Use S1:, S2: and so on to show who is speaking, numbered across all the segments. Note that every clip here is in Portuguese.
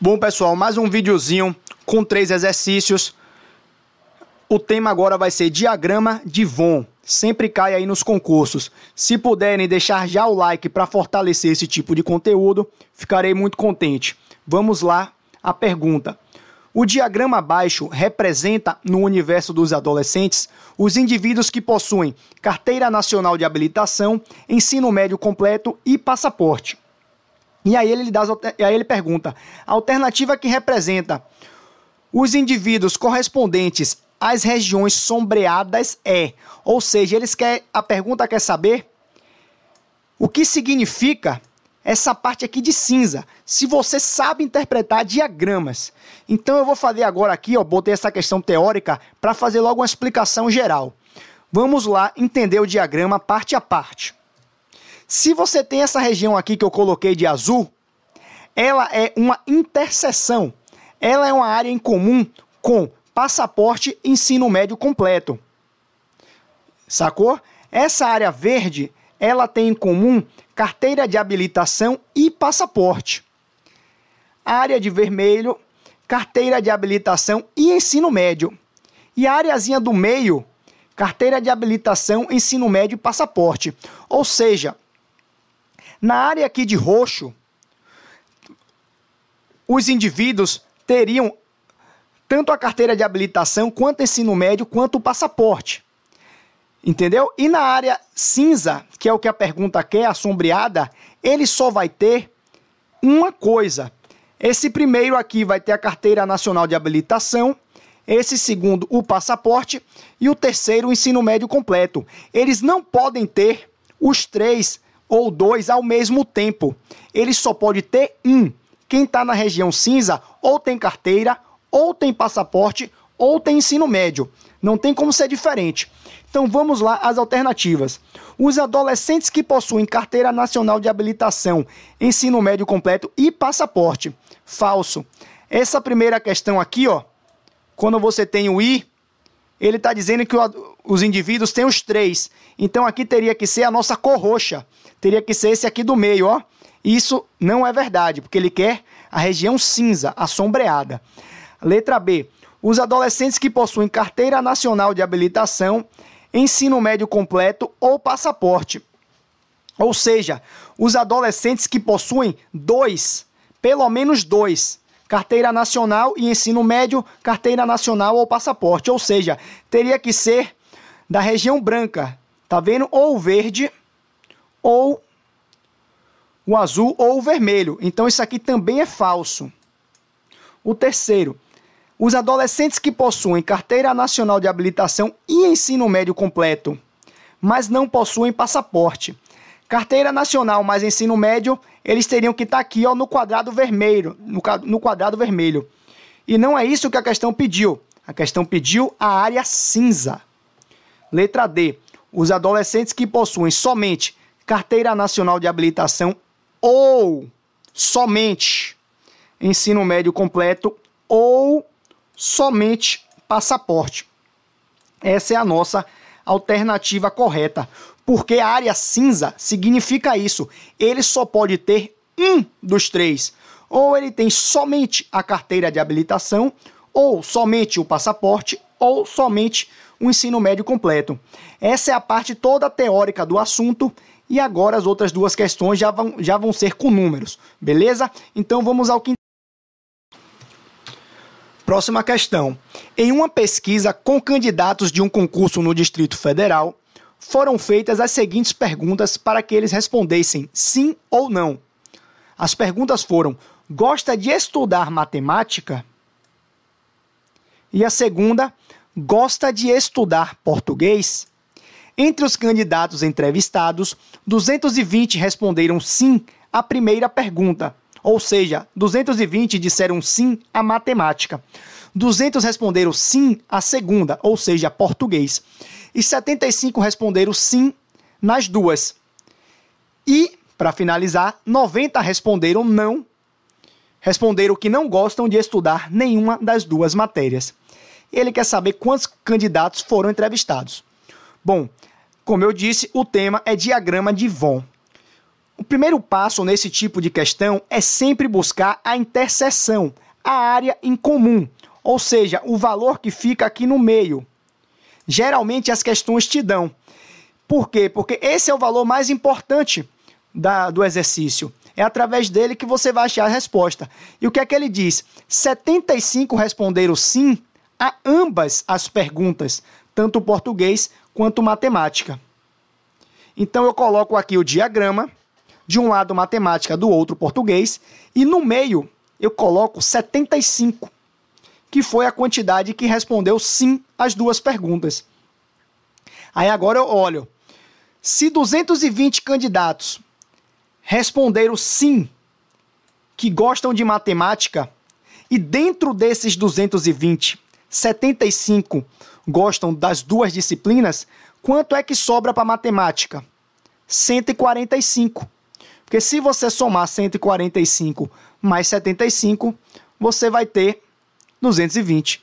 S1: Bom, pessoal, mais um videozinho com três exercícios. O tema agora vai ser diagrama de Von. Sempre cai aí nos concursos. Se puderem deixar já o like para fortalecer esse tipo de conteúdo, ficarei muito contente. Vamos lá a pergunta. O diagrama abaixo representa, no universo dos adolescentes, os indivíduos que possuem carteira nacional de habilitação, ensino médio completo e passaporte. E aí ele, dá as, e aí ele pergunta: a alternativa que representa os indivíduos correspondentes às regiões sombreadas é. Ou seja, eles quer, a pergunta quer saber o que significa essa parte aqui de cinza. Se você sabe interpretar diagramas. Então eu vou fazer agora aqui, ó, botei essa questão teórica para fazer logo uma explicação geral. Vamos lá entender o diagrama parte a parte. Se você tem essa região aqui que eu coloquei de azul, ela é uma interseção. Ela é uma área em comum com passaporte ensino médio completo. Sacou? Essa área verde, ela tem em comum carteira de habilitação e passaporte. A área de vermelho, carteira de habilitação e ensino médio. E a areazinha do meio, carteira de habilitação, ensino médio e passaporte. Ou seja, na área aqui de roxo, os indivíduos teriam tanto a carteira de habilitação, quanto ensino médio, quanto o passaporte. Entendeu? E na área cinza, que é o que a pergunta quer, assombreada, ele só vai ter uma coisa. Esse primeiro aqui vai ter a carteira nacional de habilitação, esse segundo, o passaporte, e o terceiro, o ensino médio completo. Eles não podem ter os três ou dois ao mesmo tempo. Ele só pode ter um. Quem está na região cinza ou tem carteira, ou tem passaporte, ou tem ensino médio. Não tem como ser diferente. Então vamos lá às alternativas. Os adolescentes que possuem carteira nacional de habilitação, ensino médio completo e passaporte. Falso. Essa primeira questão aqui, ó, quando você tem o I, ele está dizendo que o, os indivíduos têm os três. Então aqui teria que ser a nossa cor roxa. Teria que ser esse aqui do meio, ó. Isso não é verdade, porque ele quer a região cinza, assombreada. Letra B. Os adolescentes que possuem carteira nacional de habilitação, ensino médio completo ou passaporte. Ou seja, os adolescentes que possuem dois, pelo menos dois, carteira nacional e ensino médio, carteira nacional ou passaporte. Ou seja, teria que ser da região branca, tá vendo? Ou verde, ou o azul ou o vermelho. Então isso aqui também é falso. O terceiro, os adolescentes que possuem carteira nacional de habilitação e ensino médio completo, mas não possuem passaporte. Carteira nacional mais ensino médio eles teriam que estar tá aqui ó, no quadrado vermelho, no, no quadrado vermelho. E não é isso que a questão pediu. A questão pediu a área cinza. Letra D. Os adolescentes que possuem somente carteira nacional de habilitação ou somente ensino médio completo ou somente passaporte. Essa é a nossa alternativa correta porque a área cinza significa isso. Ele só pode ter um dos três. Ou ele tem somente a carteira de habilitação, ou somente o passaporte, ou somente o ensino médio completo. Essa é a parte toda teórica do assunto. E agora as outras duas questões já vão, já vão ser com números, beleza? Então vamos ao que. Próxima questão. Em uma pesquisa com candidatos de um concurso no Distrito Federal, foram feitas as seguintes perguntas para que eles respondessem sim ou não. As perguntas foram: gosta de estudar matemática? E a segunda: gosta de estudar português? Entre os candidatos entrevistados, 220 responderam sim à primeira pergunta, ou seja, 220 disseram sim à matemática. 200 responderam sim à segunda, ou seja, português. E 75 responderam sim nas duas. E, para finalizar, 90 responderam não. Responderam que não gostam de estudar nenhuma das duas matérias. Ele quer saber quantos candidatos foram entrevistados. Bom, como eu disse, o tema é diagrama de Von. O primeiro passo nesse tipo de questão é sempre buscar a interseção, a área em comum, ou seja, o valor que fica aqui no meio. Geralmente as questões te dão. Por quê? Porque esse é o valor mais importante da, do exercício. É através dele que você vai achar a resposta. E o que é que ele diz? 75 responderam sim a ambas as perguntas, tanto português quanto matemática. Então eu coloco aqui o diagrama, de um lado matemática, do outro português, e no meio eu coloco 75 que foi a quantidade que respondeu sim às duas perguntas. Aí agora eu olho. Se 220 candidatos responderam sim, que gostam de matemática, e dentro desses 220, 75 gostam das duas disciplinas, quanto é que sobra para matemática? 145. Porque se você somar 145 mais 75, você vai ter 220.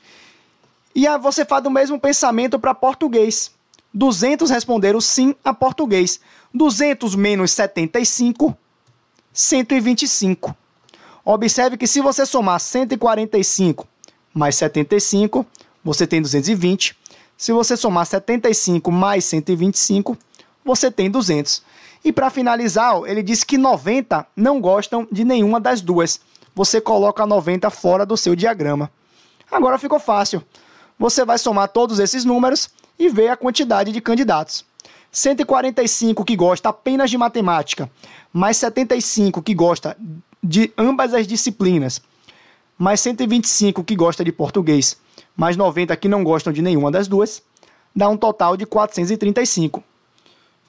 S1: E aí você faz o mesmo pensamento para português. 200 responderam sim a português. 200 menos 75, 125. Observe que se você somar 145 mais 75, você tem 220. Se você somar 75 mais 125, você tem 200. E para finalizar, ele diz que 90 não gostam de nenhuma das duas. Você coloca 90 fora do seu diagrama. Agora ficou fácil. Você vai somar todos esses números e ver a quantidade de candidatos. 145 que gosta apenas de matemática, mais 75 que gosta de ambas as disciplinas, mais 125 que gosta de português, mais 90 que não gostam de nenhuma das duas, dá um total de 435,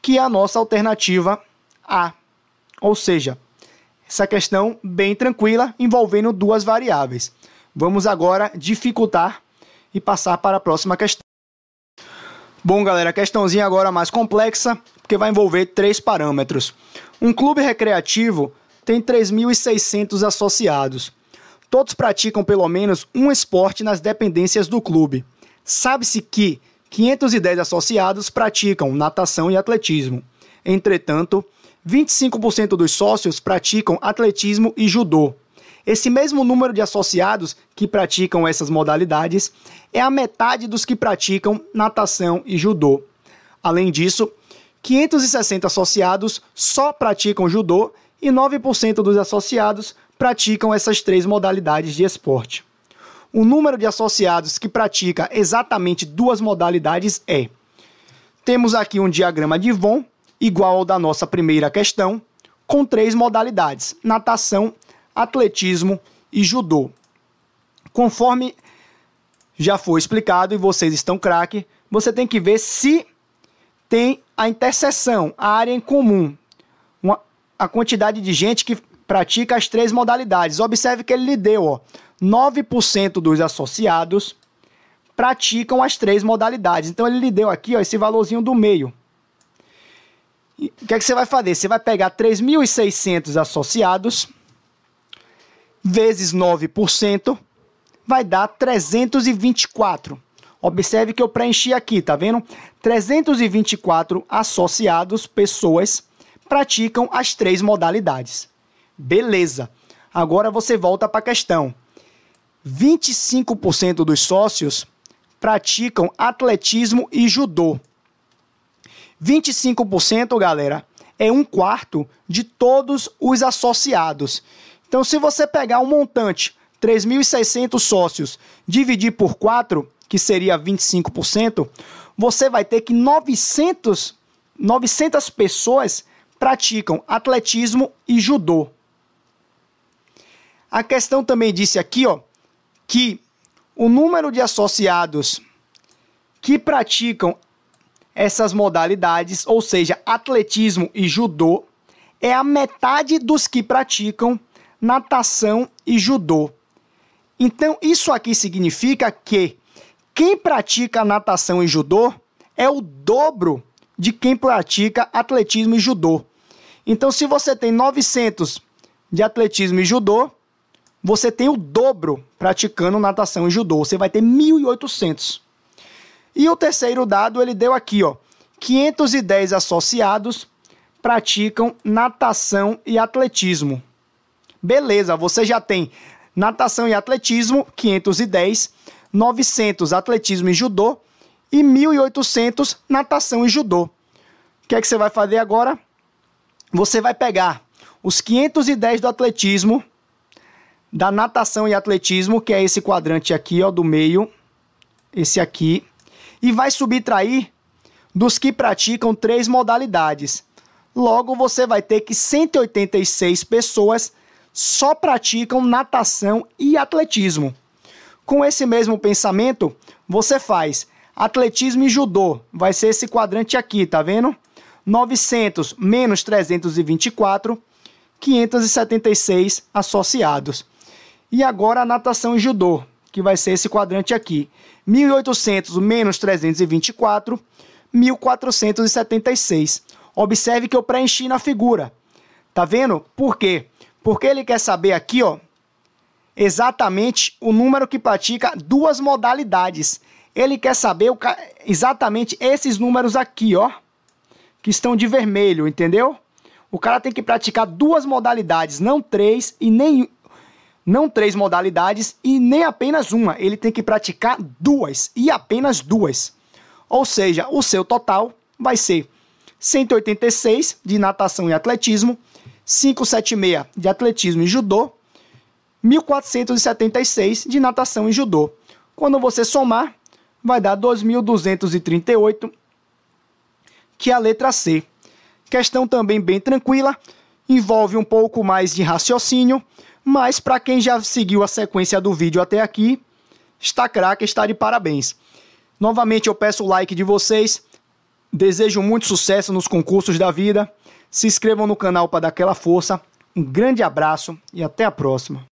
S1: que é a nossa alternativa A. Ou seja, essa questão bem tranquila envolvendo duas variáveis. Vamos agora dificultar e passar para a próxima questão. Bom, galera, questãozinha agora mais complexa, porque vai envolver três parâmetros. Um clube recreativo tem 3.600 associados. Todos praticam pelo menos um esporte nas dependências do clube. Sabe-se que 510 associados praticam natação e atletismo. Entretanto, 25% dos sócios praticam atletismo e judô. Esse mesmo número de associados que praticam essas modalidades é a metade dos que praticam natação e judô. Além disso, 560 associados só praticam judô e 9% dos associados praticam essas três modalidades de esporte. O número de associados que pratica exatamente duas modalidades é: temos aqui um diagrama de Von, igual ao da nossa primeira questão, com três modalidades: natação atletismo e judô. Conforme já foi explicado e vocês estão craque, você tem que ver se tem a interseção, a área em comum, uma, a quantidade de gente que pratica as três modalidades. Observe que ele lhe deu, ó, 9% dos associados praticam as três modalidades. Então ele lhe deu aqui, ó, esse valorzinho do meio. o que, é que você vai fazer? Você vai pegar 3.600 associados vezes 9%, vai dar 324. Observe que eu preenchi aqui, tá vendo? 324 associados, pessoas, praticam as três modalidades. Beleza. Agora você volta para a questão. 25% dos sócios praticam atletismo e judô. 25%, galera, é um quarto de todos os associados. Então, se você pegar um montante, 3.600 sócios, dividir por 4, que seria 25%, você vai ter que 900, 900 pessoas praticam atletismo e judô. A questão também disse aqui, ó, que o número de associados que praticam essas modalidades, ou seja, atletismo e judô, é a metade dos que praticam natação e judô. Então, isso aqui significa que quem pratica natação e judô é o dobro de quem pratica atletismo e judô. Então, se você tem 900 de atletismo e judô, você tem o dobro praticando natação e judô. Você vai ter 1.800. E o terceiro dado ele deu aqui, ó. 510 associados praticam natação e atletismo. Beleza, você já tem natação e atletismo, 510, 900 atletismo e judô e 1800 natação e judô. O que é que você vai fazer agora? Você vai pegar os 510 do atletismo, da natação e atletismo, que é esse quadrante aqui, ó, do meio, esse aqui, e vai subtrair dos que praticam três modalidades. Logo, você vai ter que 186 pessoas só praticam natação e atletismo. Com esse mesmo pensamento, você faz atletismo e judô, vai ser esse quadrante aqui, tá vendo? 900 menos 324, 576 associados. E agora a natação e judô, que vai ser esse quadrante aqui. 1.800 menos 324, 1.476. Observe que eu preenchi na figura. Tá vendo? Por quê? Porque ele quer saber aqui, ó, exatamente o número que pratica duas modalidades. Ele quer saber o, exatamente esses números aqui, ó, que estão de vermelho, entendeu? O cara tem que praticar duas modalidades, não três e nem não três modalidades e nem apenas uma. Ele tem que praticar duas e apenas duas. Ou seja, o seu total vai ser 186 de natação e atletismo, 576 de atletismo e judô, 1476 de natação e judô. Quando você somar, vai dar 2238, que é a letra C. Questão também bem tranquila, envolve um pouco mais de raciocínio, mas para quem já seguiu a sequência do vídeo até aqui, está craque, está de parabéns. Novamente eu peço o like de vocês. Desejo muito sucesso nos concursos da vida. Se inscrevam no canal para dar aquela força. Um grande abraço e até a próxima.